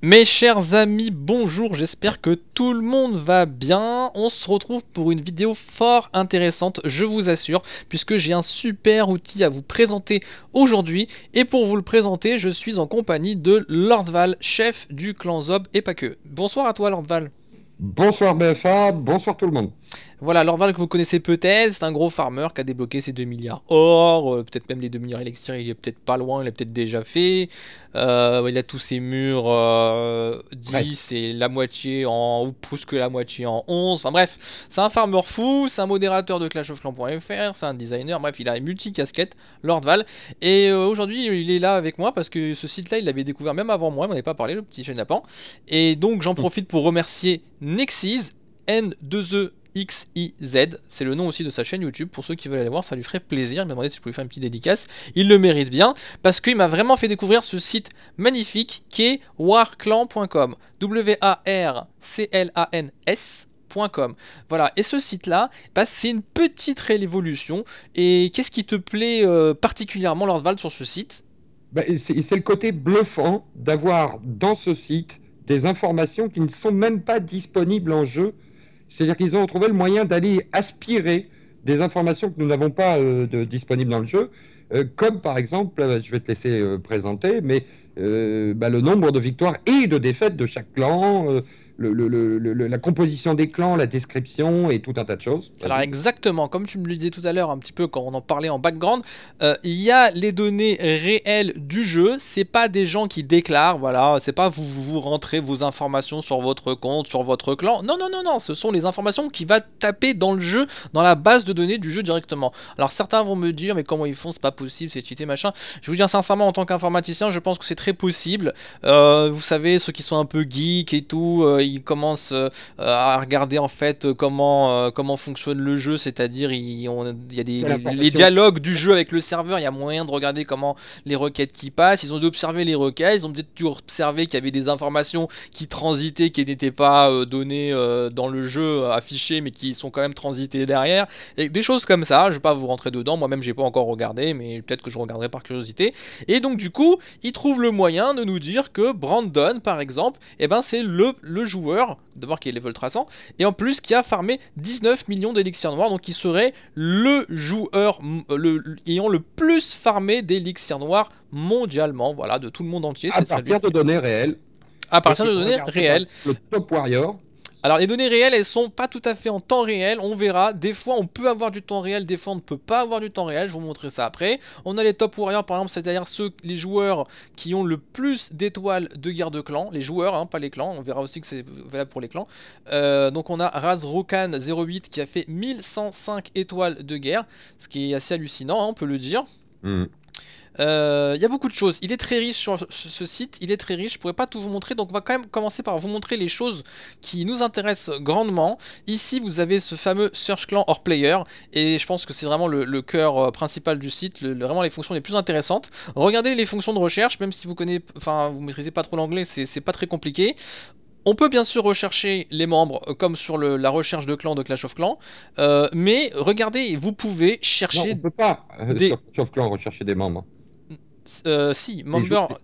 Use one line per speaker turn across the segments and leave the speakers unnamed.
Mes chers amis, bonjour, j'espère que tout le monde va bien. On se retrouve pour une vidéo fort intéressante, je vous assure, puisque j'ai un super outil à vous présenter aujourd'hui. Et pour vous le présenter, je suis en compagnie de Lordval, chef du clan Zob et pas que. Bonsoir à toi Lordval. Bonsoir BFA, bonsoir tout le monde. Voilà, Lorval que vous connaissez peut-être, c'est un gros farmer qui a débloqué ses 2 milliards or, euh, peut-être même les 2 milliards électriques, il est peut-être pas loin, il l'a peut-être déjà fait. Euh, il a tous ses murs 10 euh, et la moitié en, ou plus que la moitié en 11. Enfin bref, c'est un farmer fou, c'est un modérateur de Clash Clans.fr, c'est un designer, bref, il a une multi-casquette, Lordval. Et aujourd'hui, il est là avec moi parce que ce site-là, il l'avait découvert même avant moi, on n'avait pas parlé, le petit chenapan. Et donc, j'en mmh. profite pour remercier Nexis, N2E XIZ. C'est le nom aussi de sa chaîne YouTube. Pour ceux qui veulent aller voir, ça lui ferait plaisir. Il m'a demandé si je pouvais faire une petite dédicace. Il le mérite bien parce qu'il m'a vraiment fait découvrir ce site magnifique qui est warclan.com. w a r c l a n scom Voilà, et ce site-là, bah, c'est une petite révolution. Et qu'est-ce qui te plaît euh, particulièrement, particulièrement, Val, sur ce site bah, C'est le côté bluffant d'avoir dans
ce site des informations qui ne sont même pas disponibles en jeu c'est-à-dire qu'ils ont trouvé le moyen d'aller aspirer des informations que nous n'avons pas euh, de, disponibles dans le jeu, euh, comme par exemple, euh, je vais te laisser présenter, mais bah, le nombre de victoires et de défaites de chaque clan, le, la composition des clans, la description
et tout un tas de choses. Alors exactement, comme tu me le disais tout à l'heure un petit peu quand on en parlait en background, euh, il y a les données réelles du jeu, c'est pas des gens qui déclarent, voilà, c'est pas vous, vous rentrez vos informations sur votre compte, sur votre clan, non, non, non, non, ce sont les informations qui va taper dans le jeu, dans la base de données du jeu directement. Alors certains vont me dire, mais comment ils font, c'est pas possible, c'est cheaté, machin. Je vous dis sincèrement, en tant qu'informaticien, je pense que c'est très possible. Euh, vous savez, ceux qui sont un peu geeks et tout, euh, commence euh, à regarder en fait euh, comment, euh, comment fonctionne le jeu, c'est-à-dire il, y a des, les, dialogues du jeu avec le serveur, il y a moyen de regarder comment les requêtes qui passent, ils ont dû observer les requêtes, ils ont peut-être dû observer qu'il y avait des informations qui transitaient, qui n'étaient pas données dans le jeu affiché mais qui sont quand même transitées derrière, des choses comme ça, je ne vais pas vous rentrer dedans, moi-même j'ai pas encore regardé, mais peut-être que je regarderai par curiosité, et donc du coup, ils trouvent le moyen de nous dire que Brandon, par exemple, et eh ben, c'est le, le joueur de d'abord qui est level 300, et en plus qui a farmé 19 millions d'élixirs noirs, donc il serait le joueur euh, le, ayant le plus farmé d'élixirs noirs mondialement, voilà, de tout le monde entier. À partir de données
réelles. À partir de données réelles.
Le top warrior. Alors les données réelles, elles sont pas tout à fait en temps réel, on verra. Des fois on peut avoir du temps réel, des fois on ne peut pas avoir du temps réel, je vous montrerai ça après. On a les top warriors par exemple, c'est-à-dire ceux, les joueurs qui ont le plus d'étoiles de guerre de clan, les joueurs, hein, pas les clans, on verra aussi que c'est valable pour les clans. Euh, donc on a Raz Rokan 08 qui a fait 1105 étoiles de guerre, ce qui est assez hallucinant, hein, on peut le dire. Hmm. Il euh, y a beaucoup de choses. Il est très riche sur ce site, il est très riche, je ne pourrais pas tout vous montrer, donc on va quand même commencer par vous montrer les choses qui nous intéressent grandement. Ici, vous avez ce fameux Search Clan hors player, et je pense que c'est vraiment le, cœur euh, principal du site, vraiment les fonctions les plus intéressantes. Regardez les fonctions de recherche, même si vous connaissez, enfin vous maîtrisez pas trop l'anglais, c'est pas très compliqué. On peut bien sûr rechercher les membres euh, comme sur la recherche de clan de Clash of Clans, euh, mais regardez, vous pouvez chercher. Non, peut pas euh, sur Clash of Clans rechercher des membres. Euh, si,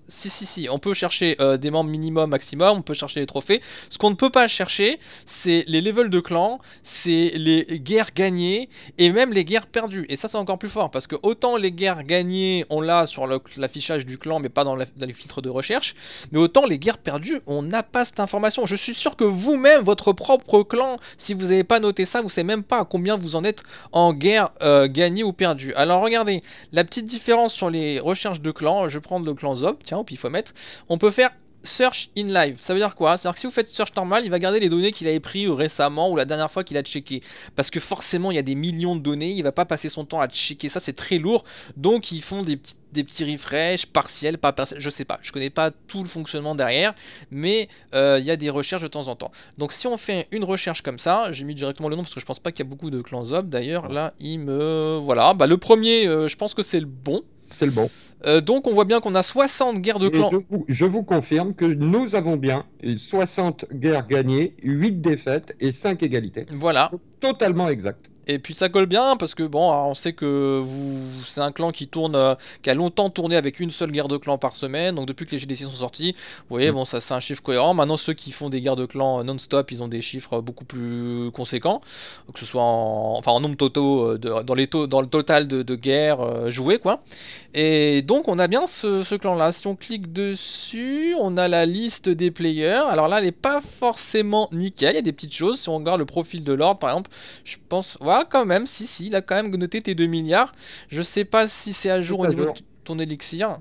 si, si, on peut chercher euh, des membres minimum, maximum, on peut chercher les trophées. Ce qu'on ne peut pas chercher, c'est les levels de clan, c'est les guerres gagnées et même les guerres perdues. Et ça, c'est encore plus fort parce que autant les guerres gagnées, on l'a sur l'affichage du clan, mais pas dans, les filtres de recherche, mais autant les guerres perdues, on n'a pas cette information. Je suis sûr que vous-même, votre propre clan, si vous n'avez pas noté ça, vous ne savez même pas combien vous en êtes en guerre euh, gagnée ou perdue. Alors regardez, la petite différence sur les recherches de clan, je vais prendre le clan Zob, tiens, faut mettre On peut faire search in live. Ça veut dire quoi C'est-à-dire que si vous faites search normal, il va garder les données qu'il avait pris récemment ou la dernière fois qu'il a checké. Parce que forcément, il y a des millions de données, il va pas passer son temps à checker ça, c'est très lourd. Donc ils font des petits refresh partiels, pas partiels, je sais pas, je connais pas tout le fonctionnement derrière, mais euh, il y a des recherches de temps en temps. Donc si on fait une recherche comme ça, j'ai mis directement le nom parce que je pense pas qu'il y a beaucoup de clans Zob d'ailleurs, ah. là il me... Voilà, bah, le premier, euh, je pense que c'est le bon, c'est le bon. Euh, donc on voit bien qu'on a 60 guerres de clans. Je
vous, je vous, confirme que nous avons bien 60 guerres gagnées, 8 défaites et 5 égalités. Voilà.
Totalement exact. Et puis ça colle bien parce que bon, on sait que vous, c'est un clan qui tourne, euh, qui a longtemps tourné avec une seule guerre de clan par semaine. Donc depuis que les GDC sont sortis, vous voyez, mm. bon, ça c'est un chiffre cohérent. Maintenant, ceux qui font des guerres de clan euh, non-stop, ils ont des chiffres euh, beaucoup plus conséquents, que ce soit en, enfin, en nombre total dans, les taux, dans le total de, guerres jouées, quoi. Et donc on a bien ce, clan-là. Si on clique dessus, on a la liste des players. Alors là, elle n'est pas forcément nickel. Il y a des petites choses. Si on regarde le profil de l'ordre, par exemple, je pense, voilà quand même, si, si, il a quand même noté tes 2 milliards. Je sais pas si c'est à jour au niveau de ton élixir.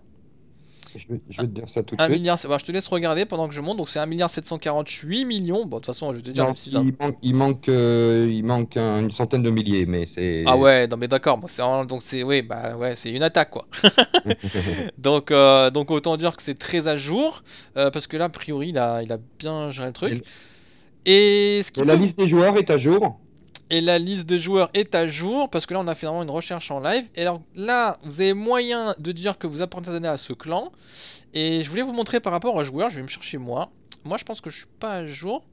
Je vais, te dire ça tout de suite.
Milliard, je te laisse regarder pendant que je monte. Donc c'est 1 milliard 748 millions. Bon, de toute façon, je vais te dire.
il, manque, il manque, euh, une centaine de milliers, mais c'est. Ah ouais,
non mais d'accord. donc c'est oui, bah ouais, c'est une attaque quoi. donc euh, donc autant dire que c'est très à jour euh, parce que là, a priori, il a, il a bien géré le truc. Et, ce la liste des joueurs est à jour et la liste de joueurs est à jour parce que là on a fait vraiment une recherche en live. Et alors là vous avez moyen de dire que vous données à ce clan. Et je voulais vous montrer par rapport aux joueurs, je vais me chercher moi. Moi je pense que je suis pas à jour.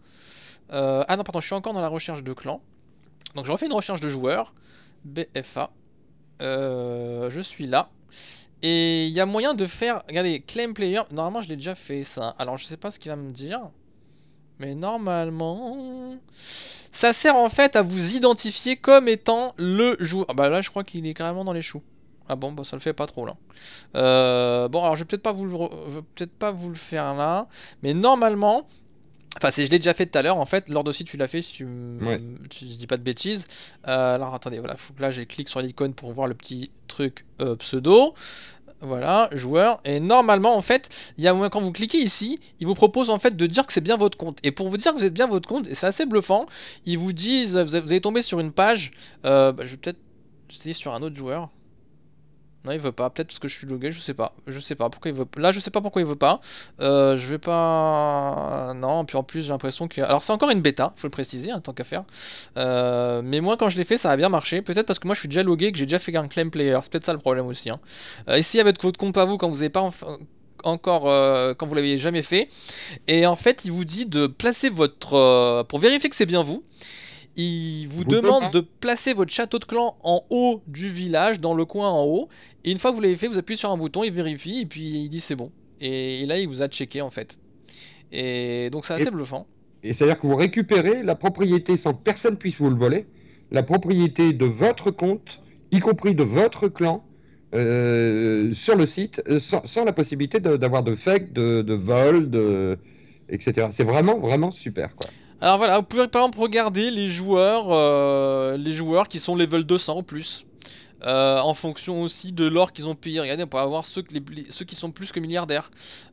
Euh, ah non pardon, je suis encore dans la recherche de clan. Donc je refais une recherche de joueurs. BFA. Euh, je suis là. Et il y a moyen de faire... Regardez, claim player. Normalement je l'ai déjà fait ça. Alors je ne sais pas ce qu'il va me dire. Mais normalement... Ça sert en fait à vous identifier comme étant le joueur. Ah bah là je crois qu'il est carrément dans les choux. Ah bon, bah ça le fait pas trop là. Euh, bon, alors je vais peut-être pas, vous le... pas vous le faire là. Mais normalement, Enfin, je l'ai déjà fait tout à l'heure, en fait. Lord aussi, tu l'as fait, si tu, ne dis pas de bêtises. Euh, alors, attendez, voilà, faut que là, j'ai clique sur l'icône pour voir le petit truc euh, pseudo. Voilà, joueur. Et normalement, en fait, y a, quand vous cliquez ici, il vous propose en fait de dire que c'est bien votre compte. Et pour vous dire que vous êtes bien votre compte, et c'est assez bluffant, ils vous disent, vous allez tombé sur une page, euh, bah, je vais peut-être essayer sur un autre joueur. Non, il veut pas. Peut-être parce que je suis logué, je sais pas. Je sais pas pourquoi il veut pas. Là, je sais pas pourquoi il veut pas. Euh, je vais pas. Non, puis en plus, j'ai l'impression que. Alors, c'est encore une bêta, faut le préciser, en hein, tant qu'à faire. Euh, mais moi, quand je l'ai fait, ça a bien marché. Peut-être parce que moi, je suis déjà logué que j'ai déjà fait un claim player. C'est peut-être ça le problème aussi. Hein. essayez euh, avec votre compte à vous quand vous n'avez pas. encore quand vous l'avez jamais fait. Et en fait, il vous dit de placer votre pour vérifier que c'est bien vous il vous, demande de placer votre château de clan en haut du village, dans le coin en haut. Et une fois que vous l'avez fait, vous appuyez sur un bouton, il vérifie, et puis il dit c'est bon. Et, là, il vous a checké en fait. Et donc c'est assez bluffant.
Et c'est-à-dire que vous récupérez la propriété sans que personne puisse vous le voler, la propriété de votre compte, y compris de votre clan, euh, sur le site, euh, sans, la possibilité d'avoir de, fake, de, de vol, de, etc. C'est vraiment, vraiment super. quoi.
Alors voilà, vous pouvez par exemple regarder les joueurs, euh, les joueurs qui sont level 200 en plus. Euh, en fonction aussi de l'or qu'ils ont payé. Regardez, on peut avoir ceux, qui sont plus que milliardaires.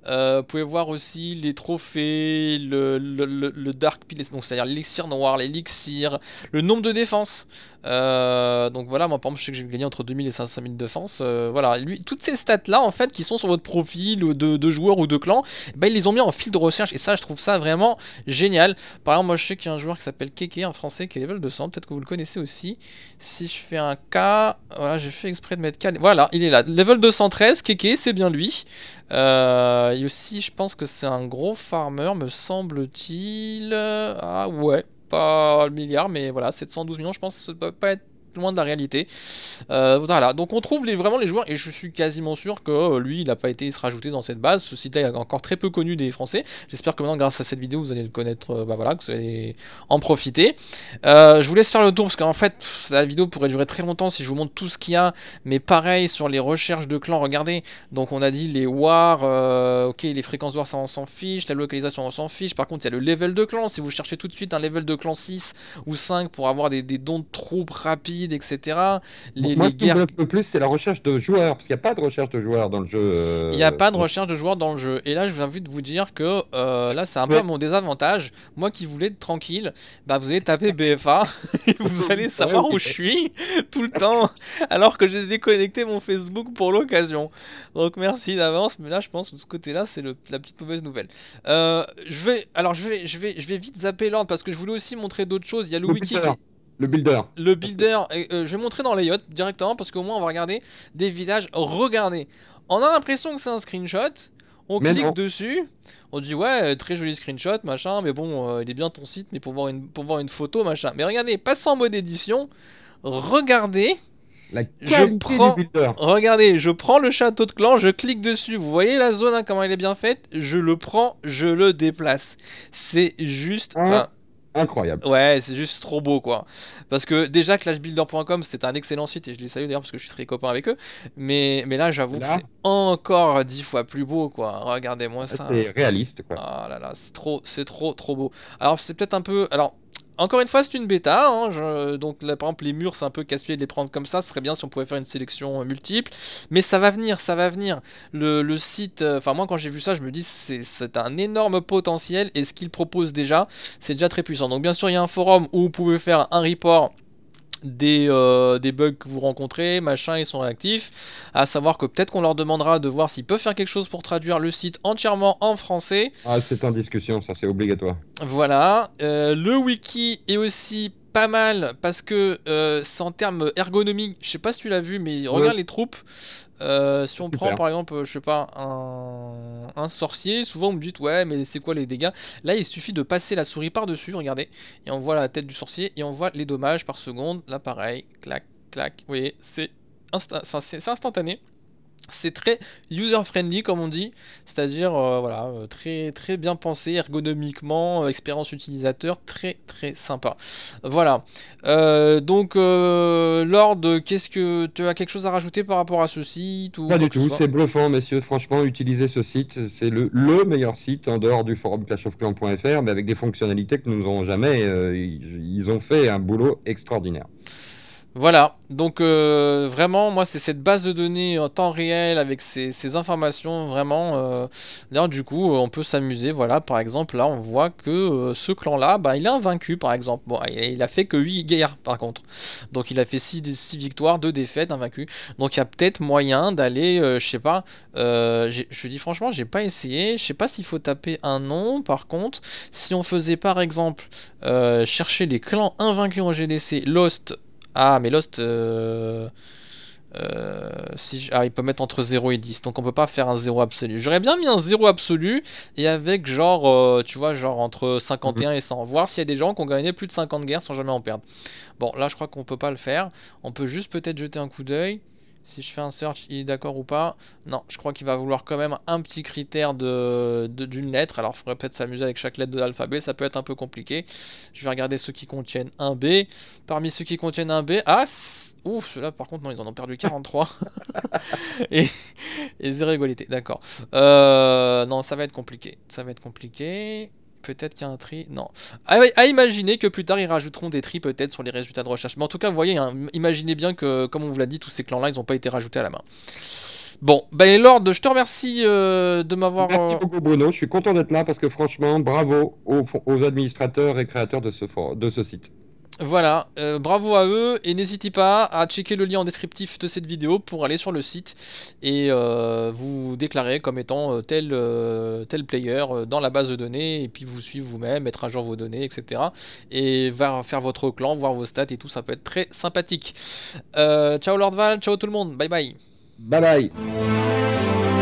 Euh, vous pouvez voir aussi les trophées, le, Dark pill donc c'est-à-dire l'élixir noir, l'élixir, le nombre de défenses. Euh, donc voilà, moi par exemple, je sais que j'ai gagné entre 2000 et 5000 000 défenses. voilà, lui, toutes ces stats-là, en fait, qui sont sur votre profil de, joueur ou de clan, eh ben, ils les ont mis en fil de recherche. Et ça, je trouve ça vraiment génial. Par exemple, moi, je sais qu'il y a un joueur qui s'appelle Keke, en français, qui est level 200. Peut-être que vous le connaissez aussi. Si je fais un K. Voilà, j'ai fait exprès de mettre calme. Voilà, il est là. Level 213, kéké, c'est bien lui. Euh, aussi, je pense que c'est un gros farmer, me semble-t-il. Ah ouais, pas le milliard, mais voilà, 712 millions, je pense que ça peut pas être loin de la réalité. Euh, voilà, donc on trouve les, vraiment les joueurs, et je suis quasiment sûr que euh, lui, il n'a pas été se rajouter dans cette base. Ce site-là est encore très peu connu des Français. J'espère que maintenant, grâce à cette vidéo, vous allez le connaître, euh, bah voilà, que vous allez en profiter. je vous laisse faire le tour, parce qu'en fait, la vidéo pourrait durer très longtemps si je vous montre tout ce qu'il y a, mais pareil, sur les recherches de clans, regardez, donc on a dit les wars, ok, les fréquences de wars ça on s'en fiche, la localisation on s'en fiche, par contre, il y a le level de clan, si vous cherchez tout de suite un level de clan 6 ou 5 pour avoir des dons de troupes rapides, etc. Les, moi, ce qui me
plus, c'est la recherche de joueurs, parce qu'il n'y a pas de recherche de joueurs dans le jeu. Euh, Il n'y a pas de
recherche de joueurs dans le jeu. Et là, je vous invite de vous dire que euh, là, c'est un peu mon désavantage. Moi qui voulais être tranquille, bah, vous allez taper BFA et vous allez savoir où je suis tout le temps, alors que j'ai déconnecté mon Facebook pour l'occasion. Donc merci d'avance, mais là, je pense que de ce côté-là, c'est la petite mauvaise nouvelle. Euh, je vais, alors, je vais, je vais, je vais vite zapper l'ordre parce que je voulais aussi montrer d'autres choses. Il y a le, wiki. Le builder. Le builder. Euh, je vais montrer dans yachts directement parce qu'au moins on va regarder des villages. Regardez. On a l'impression que c'est un screenshot. On clique dessus, on dit ouais très joli screenshot machin, mais bon euh, il est bien ton site, mais pour voir une pour une photo machin. Mais regardez, pas en mode édition, regardez, la
qualité du builder.
Regardez, je prends le château de clan, je clique dessus. Vous voyez la zone, hein, comment elle est bien faite Je le prends, je le déplace. C'est juste... Hein? incroyable. Ouais, c'est juste trop beau quoi. Parce que déjà, clashbuilder.com, c'est un excellent site et je les salue d'ailleurs parce que je suis très copain avec eux. Mais, mais là, j'avoue que c'est encore dix fois plus beau quoi. Regardez-moi ah, ça. C'est réaliste quoi. Ah là là, c'est trop, c'est trop, trop beau. Alors, c'est peut-être un peu. Alors, encore une fois, c'est une bêta. Hein. donc, par exemple, les murs, c'est un peu casse-pied de les prendre comme ça. Ce serait bien si on pouvait faire une sélection euh, multiple. Mais ça va venir, ça va venir. Le, site, euh, enfin, moi, quand j'ai vu ça, je me dis, c'est un énorme potentiel. Et ce qu'il propose déjà, c'est déjà très puissant. Donc, bien sûr, il y a un forum où vous pouvez faire un report euh, des, bugs que vous rencontrez, machin, ils sont réactifs. À savoir que peut-être qu'on leur demandera de voir s'ils peuvent faire quelque chose pour traduire le site entièrement en français.
Ah, c'est en discussion, ça c'est obligatoire.
Voilà. Euh, le wiki est aussi pas mal parce que euh, c'est en termes ergonomiques. Je sais pas si tu l'as vu, mais regarde les troupes. Euh, si on prend par exemple, je sais pas, un, sorcier, souvent on me dit ouais, mais c'est quoi les dégâts Là, il suffit de passer la souris par-dessus, regardez, et on voit la tête du sorcier et on voit les dommages par seconde. Là, pareil, clac, clac. Vous voyez, c'est instantané. C'est très user-friendly comme on dit, c'est-à-dire euh, voilà, euh, très, très bien pensé ergonomiquement, euh, expérience utilisateur, très très sympa. Voilà. Euh, donc Lord, qu'est-ce que tu as quelque chose à rajouter par rapport à ce site Pas du tout, c'est
bluffant messieurs, franchement utilisez ce site, c'est le, meilleur site en dehors du forum Clans.fr, mais avec des fonctionnalités que nous n'aurons jamais, ils ont fait un boulot extraordinaire.
Voilà, donc euh, vraiment, moi, c'est cette base de données en temps réel avec ces, informations, vraiment. D'ailleurs, du coup, euh, on peut s'amuser. Voilà, par exemple, là, on voit que euh, ce clan-là, bah, il est invaincu, par exemple. Bon, il, a fait que 8 guerres, par contre. Donc, il a fait 6, victoires, 2 défaites, invaincu. Donc, il y a peut-être moyen d'aller, je sais pas, je dis franchement, j'ai pas essayé. Je sais pas s'il faut taper un nom, par contre. Si on faisait, par exemple, chercher les clans invaincus en GDC, Lost, ah, mais Lost... Euh, euh, ah, il peut mettre entre 0 et 10, donc on peut pas faire un 0 absolu. J'aurais bien mis un 0 absolu, et avec genre, euh, tu vois, genre entre 51 et 100, voir s'il y a des gens qui ont gagné plus de 50 guerres sans jamais en perdre. Bon, là je crois qu'on peut pas le faire, on peut juste peut-être jeter un coup d'œil. Si je fais un search, il est d'accord ou pas Non, je crois qu'il va vouloir quand même un petit critère d'une de, d'une lettre. Alors, il faudrait peut-être s'amuser avec chaque lettre de l'alphabet, ça peut être un peu compliqué. Je vais regarder ceux qui contiennent un B. Parmi ceux qui contiennent un B, ah Ouf, là par contre, non, ils en ont perdu 43. et, et zéro égalité, d'accord. Euh, non, ça va être compliqué. Ça va être compliqué. Peut-être qu'il y a un tri. Non. À, imaginer que plus tard, ils rajouteront des tri peut-être sur les résultats de recherche. Mais en tout cas, vous voyez, hein, imaginez bien que, comme on vous l'a dit, tous ces clans-là, ils n'ont pas été rajoutés à la main. Bon, ben Lord, je te remercie euh, de m'avoir. Merci euh, beaucoup
Bruno, je suis content d'être là parce que franchement, bravo aux, administrateurs et créateurs de ce, de ce site.
Voilà, euh, bravo à eux et n'hésitez pas à checker le lien en descriptif de cette vidéo pour aller sur le site et euh, vous déclarer comme étant euh, tel, tel player dans la base de données et puis vous suivre vous-même, mettre à jour vos données, etc. Et faire votre clan, voir vos stats et tout, ça peut être très sympathique. ciao Lord ciao tout le monde, bye bye. Bye bye.